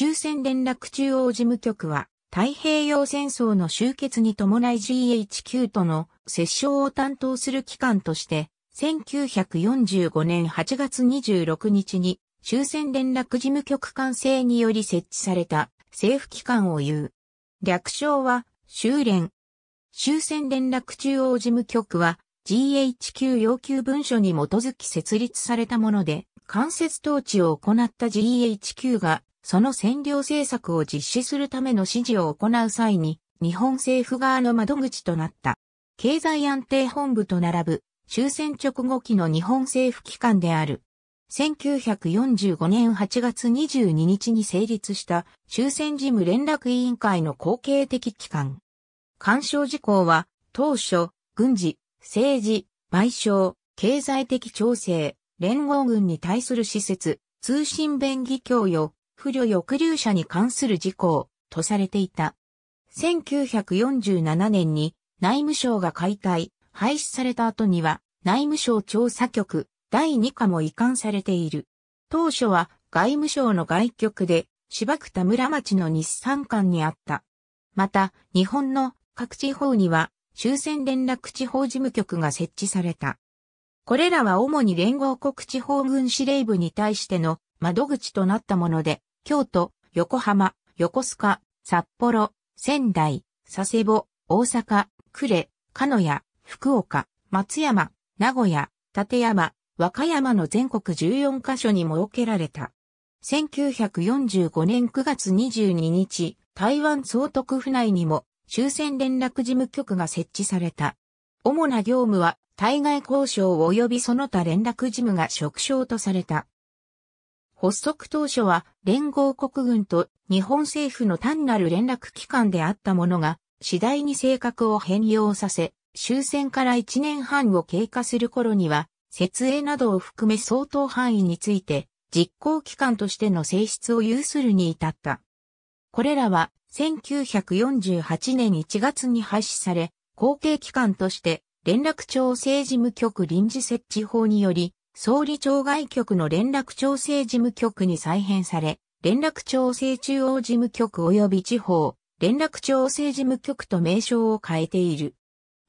終戦連絡中央事務局は、太平洋戦争の終結に伴い GHQ との折衝を担当する機関として、1945年8月26日に終戦連絡事務局管制により設置された政府機関を言う。略称は終連。終戦連絡中央事務局は GHQ 要求文書に基づき設立されたもので、間接統治を行った GHQ がその占領政策を実施するための指示を行う際に、日本政府側の窓口となった。経済安定本部と並ぶ終戦直後期の日本政府機関である。1945年8月22日に成立した終戦事務連絡委員会の後継的機関。干渉事項は当初、軍事、政治、賠償、経済的調整、連合軍に対する施設、通信便宜供与、不慮抑留者に関する事項とされていた。1947年に内務省が解体、廃止された後には内務省調査局第2課も移管されている。当初は外務省の外局で芝生田村町の日産館にあった。また、日本の各地方には終戦連絡地方事務局が設置された。これらは主に連合国地方軍司令部に対しての窓口となったもので、京都、横浜、横須賀、札幌、仙台、佐世保、大阪、呉、鹿屋、福岡、松山、名古屋、立山、和歌山の全国14カ所に設けられた。1945年9月22日、台湾総督府内にも終戦連絡事務局が設置された。主な業務は対外交渉及びその他連絡事務が職掌とされた。発足当初は連合国軍と日本政府の単なる連絡機関であったものが、次第に性格を変容させ、終戦から1年半を経過する頃には、設営などを含め相当範囲について、実行機関としての性質を有するに至った。これらは、1948年1月に廃止され、後継機関として、連絡調整事務局臨時設置法により、総理庁外局の連絡調整事務局に再編され、連絡調整中央事務局及び地方、連絡調整事務局と名称を変えている。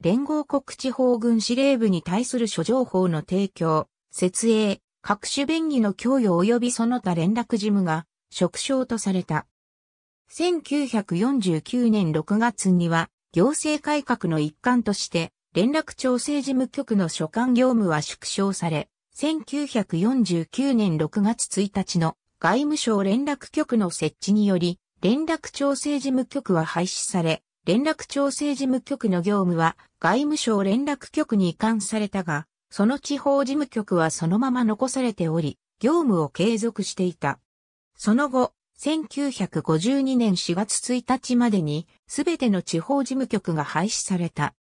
連合国地方軍司令部に対する諸情報の提供、設営、各種便宜の供与及びその他連絡事務が、職小とされた。1949年6月には、行政改革の一環として、連絡調整事務局の所管業務は縮小され、1949年6月1日の外務省連絡局の設置により、連絡調整事務局は廃止され、連絡調整事務局の業務は外務省連絡局に移管されたが、その地方事務局はそのまま残されており、業務を継続していた。その後、1952年4月1日までに、すべての地方事務局が廃止された。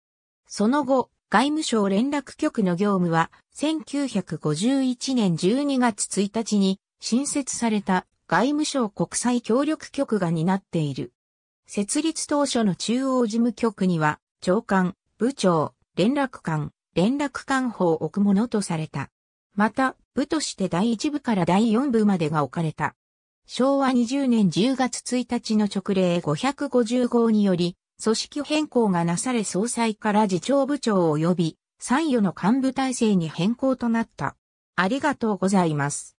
その後、外務省連絡局の業務は、1951年12月1日に新設された外務省国際協力局が担っている。設立当初の中央事務局には、長官、部長、連絡官、連絡官法を置くものとされた。また、部として第1部から第4部までが置かれた。昭和20年10月1日の直令550号により、組織変更がなされ総裁から次長部長及び参与の幹部体制に変更となった。ありがとうございます。